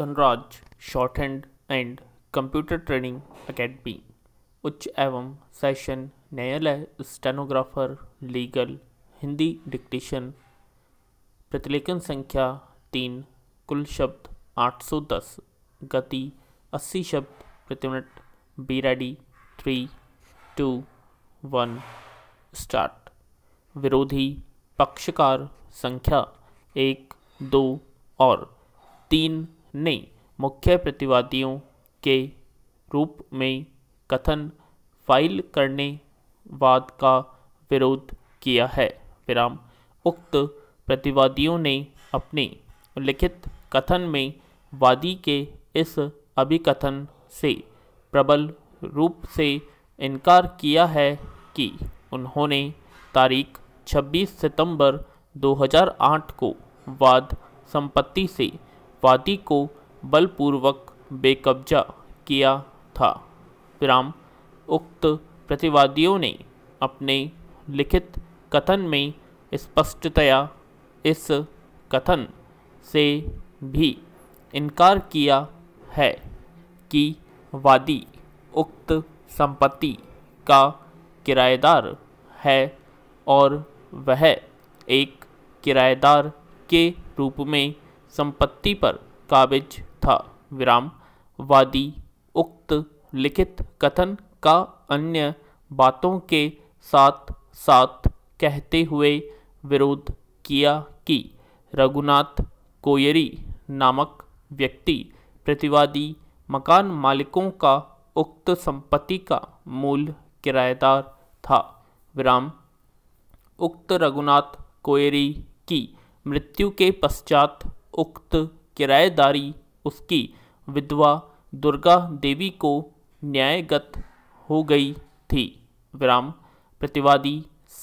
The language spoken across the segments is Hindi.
Dhanraj shorthand and computer training academy उच्च एवं सेशन न्यायालय स्टेनोग्राफर लीगल हिंदी डिक्टेशन प्रतिलेखन संख्या तीन कुल शब्द 810 गति 80 शब्द प्रति minute be ready three two one start विरोधी पक्षकार संख्या एक दो और तीन ने मुख्य प्रतिवादियों के रूप में कथन फाइल करने वाद का विरोध किया है विराम उक्त प्रतिवादियों ने अपने लिखित कथन में वादी के इस अभिकथन से प्रबल रूप से इनकार किया है कि उन्होंने तारीख 26 सितंबर 2008 को वाद संपत्ति से वादी को बलपूर्वक बेकब्जा किया था विराम उक्त प्रतिवादियों ने अपने लिखित कथन में स्पष्टतया इस कथन से भी इनकार किया है कि वादी उक्त संपत्ति का किराएदार है और वह एक किराएदार के रूप में संपत्ति पर काबिज था विराम वादी उक्त लिखित कथन का अन्य बातों के साथ साथ कहते हुए विरोध किया कि रघुनाथ कोयरी नामक व्यक्ति प्रतिवादी मकान मालिकों का उक्त संपत्ति का मूल किराएदार था विराम उक्त रघुनाथ कोयरी की मृत्यु के पश्चात उक्त किराएदारी उसकी विधवा दुर्गा देवी को न्यायगत हो गई थी विराम प्रतिवादी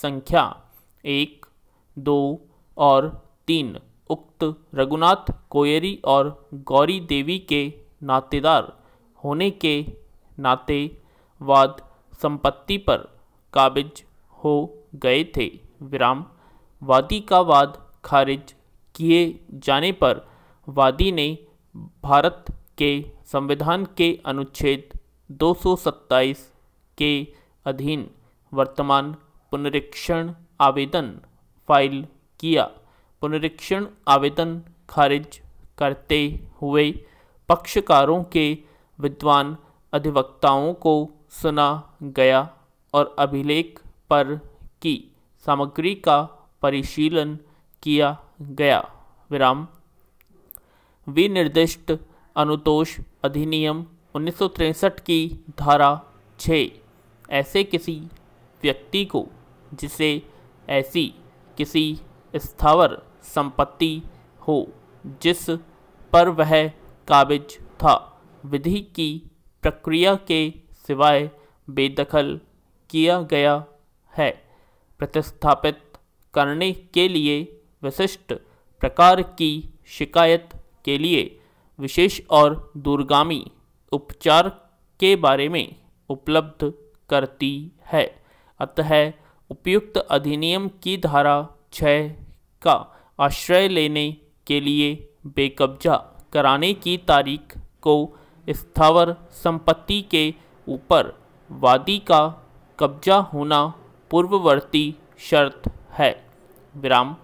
संख्या एक दो और तीन उक्त रघुनाथ कोयरी और गौरी देवी के नातेदार होने के नाते वाद संपत्ति पर काबिज हो गए थे विराम वादी का वाद खारिज किए जाने पर वादी ने भारत के संविधान के अनुच्छेद 227 के अधीन वर्तमान पुनरीक्षण आवेदन फाइल किया पुनरीक्षण आवेदन खारिज करते हुए पक्षकारों के विद्वान अधिवक्ताओं को सुना गया और अभिलेख पर की सामग्री का परिशीलन किया गया विराम विनिर्दिष्ट अनुतोष अधिनियम उन्नीस की धारा 6 ऐसे किसी व्यक्ति को जिसे ऐसी किसी स्थावर संपत्ति हो जिस पर वह काबिज था विधि की प्रक्रिया के सिवाय बेदखल किया गया है प्रतिस्थापित करने के लिए विशिष्ट प्रकार की शिकायत के लिए विशेष और दूरगामी उपचार के बारे में उपलब्ध करती है अतः उपयुक्त अधिनियम की धारा छः का आश्रय लेने के लिए बेकब्जा कराने की तारीख को स्थावर संपत्ति के ऊपर वादी का कब्जा होना पूर्ववर्ती शर्त है विराम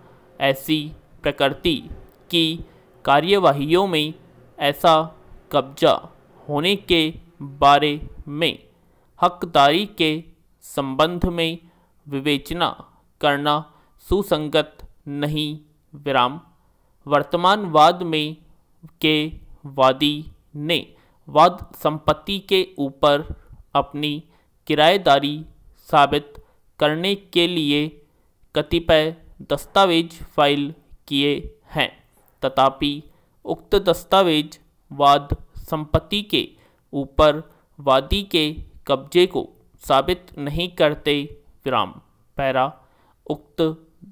ऐसी प्रकृति की कार्यवाहियों में ऐसा कब्जा होने के बारे में हकदारी के संबंध में विवेचना करना सुसंगत नहीं विराम वर्तमानवाद में के वादी ने वाद संपत्ति के ऊपर अपनी किराएदारी साबित करने के लिए कतिपय दस्तावेज फाइल किए हैं तथापि उक्त दस्तावेज वाद संपत्ति के ऊपर वादी के कब्जे को साबित नहीं करते विराम पैरा उक्त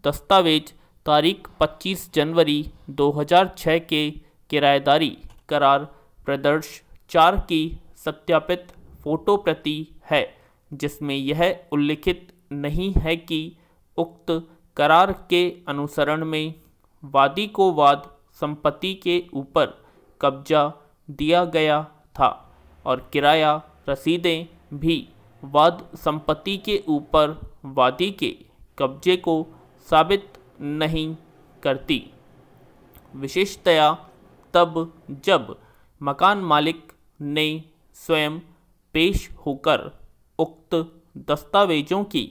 दस्तावेज तारीख 25 जनवरी 2006 के किराएदारी करार प्रदर्श चार की सत्यापित फोटो प्रति है जिसमें यह उल्लिखित नहीं है कि उक्त करार के अनुसरण में वादी को वाद संपत्ति के ऊपर कब्जा दिया गया था और किराया रसीदें भी वाद संपत्ति के ऊपर वादी के कब्जे को साबित नहीं करती विशेषतया तब जब मकान मालिक ने स्वयं पेश होकर उक्त दस्तावेजों की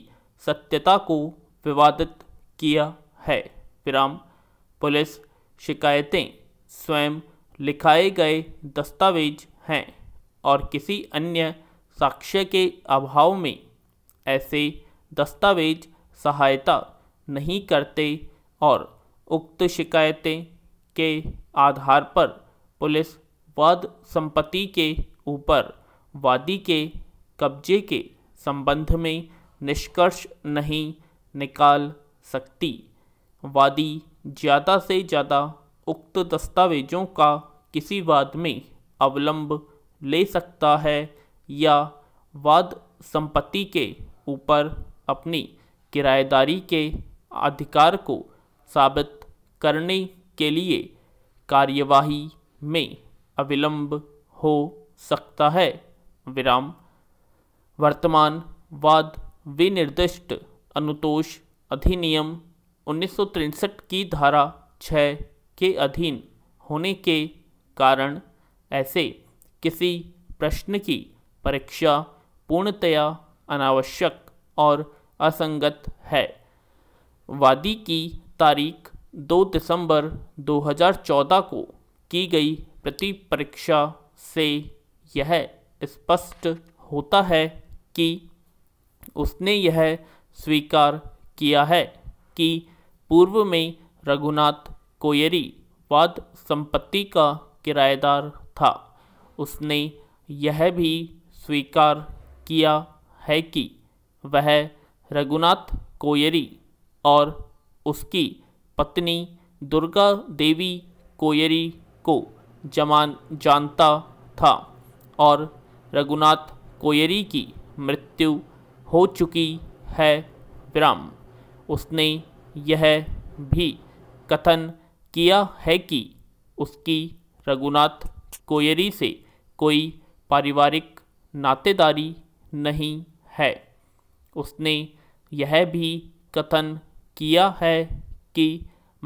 सत्यता को विवादित किया है विराम पुलिस शिकायतें स्वयं लिखाए गए दस्तावेज हैं और किसी अन्य साक्ष्य के अभाव में ऐसे दस्तावेज सहायता नहीं करते और उक्त शिकायतें के आधार पर पुलिस वाद संपत्ति के ऊपर वादी के कब्जे के संबंध में निष्कर्ष नहीं निकाल सकती वादी ज़्यादा से ज़्यादा उक्त दस्तावेजों का किसी वाद में अवलंब ले सकता है या वाद संपत्ति के ऊपर अपनी किराएदारी के अधिकार को साबित करने के लिए कार्यवाही में अविलंब हो सकता है विराम वर्तमान वाद विनिर्दिष्ट अनुतोष अधिनियम उन्नीस की धारा छः के अधीन होने के कारण ऐसे किसी प्रश्न की परीक्षा पूर्णतया अनावश्यक और असंगत है वादी की तारीख 2 दिसंबर 2014 को की गई प्रति परीक्षा से यह स्पष्ट होता है कि उसने यह स्वीकार किया है कि पूर्व में रघुनाथ कोयरी वाद संपत्ति का किराएदार था उसने यह भी स्वीकार किया है कि वह रघुनाथ कोयरी और उसकी पत्नी दुर्गा देवी कोयरी को जमान जानता था और रघुनाथ कोयरी की मृत्यु हो चुकी है विराम उसने यह भी कथन किया है कि उसकी रघुनाथ कोयरी से कोई पारिवारिक नातेदारी नहीं है उसने यह भी कथन किया है कि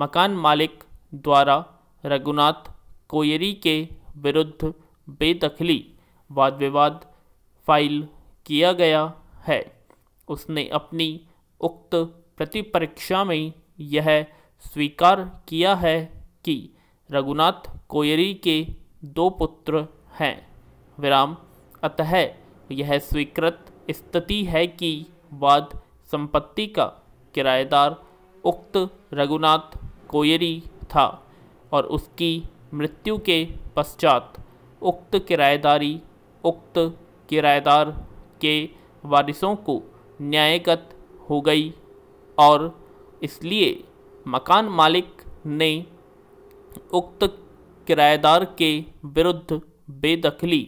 मकान मालिक द्वारा रघुनाथ कोयरी के विरुद्ध बेदखली वाद विवाद फाइल किया गया है उसने अपनी उक्त प्रतिपरीक्षा में यह स्वीकार किया है कि रघुनाथ कोयरी के दो पुत्र हैं विराम अतः है यह स्वीकृत स्थिति है कि बाद संपत्ति का किराएदार उक्त रघुनाथ कोयरी था और उसकी मृत्यु के पश्चात उक्त किराएदारी उक्त किराएदार के वारिसों को न्यायगत हो गई और इसलिए मकान मालिक ने उक्त किराएदार के विरुद्ध बेदखली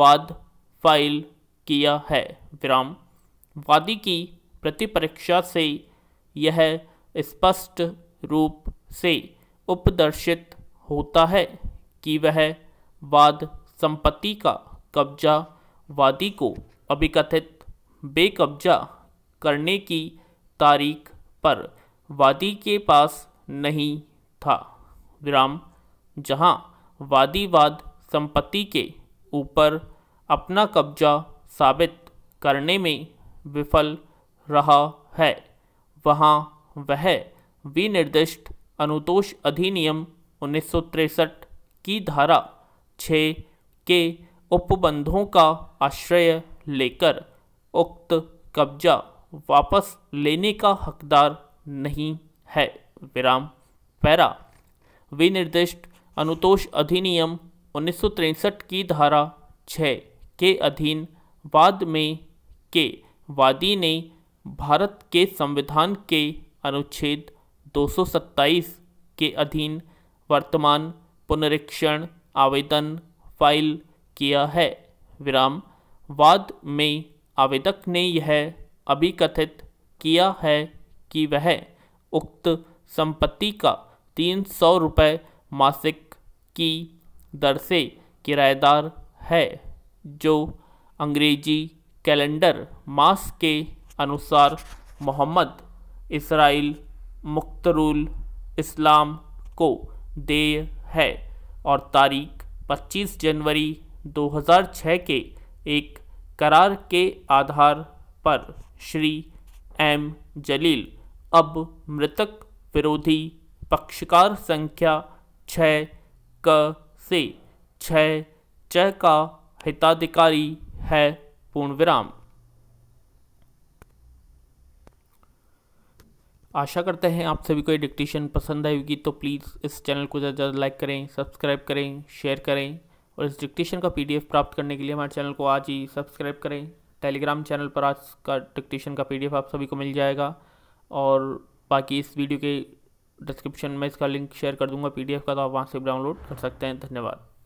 वाद फाइल किया है विराम वादी की प्रतिपरीक्षा से यह स्पष्ट रूप से उपदर्शित होता है कि वह वाद संपत्ति का कब्जा वादी को अभिकथित बेकब्जा करने की तारीख पर वादी के पास नहीं था विराम जहां वादीवाद संपत्ति के ऊपर अपना कब्जा साबित करने में विफल रहा है वहां वह विनिर्दिष्ट अनुतोष अधिनियम उन्नीस की धारा 6 के उपबंधों का आश्रय लेकर उक्त कब्जा वापस लेने का हकदार नहीं है विराम पैरा विनिर्दिष्ट अनुतोष अधिनियम उन्नीस की धारा छ के अधीन बाद में के वादी ने भारत के संविधान के अनुच्छेद 227 के अधीन वर्तमान पुनरीक्षण आवेदन फाइल किया है विराम वाद में आवेदक ने यह अभी कथित किया है कि वह उक्त संपत्ति का तीन सौ रुपये मासिक की दर से किराएदार है जो अंग्रेजी कैलेंडर मास के अनुसार मोहम्मद इसराइल मुख्तरुल इस्लाम को देय है और तारीख 25 जनवरी 2006 के एक करार के आधार पर श्री एम जलील अब मृतक विरोधी पक्षकार संख्या छः क से छः छ का हिताधिकारी है पूर्ण विराम आशा करते हैं आप सभी को ये डिक्टेशन पसंद आएगी तो प्लीज़ इस चैनल को ज़्यादा ज़्यादा लाइक करें सब्सक्राइब करें शेयर करें और इस डिक्टेशन का पीडीएफ प्राप्त करने के लिए हमारे चैनल को आज ही सब्सक्राइब करें टेलीग्राम चैनल पर आज का डिक्टेशन का पीडीएफ आप सभी को मिल जाएगा और बाकी इस वीडियो के डिस्क्रिप्शन में इसका लिंक शेयर कर दूंगा पीडीएफ का तो आप वहाँ से डाउनलोड कर सकते हैं धन्यवाद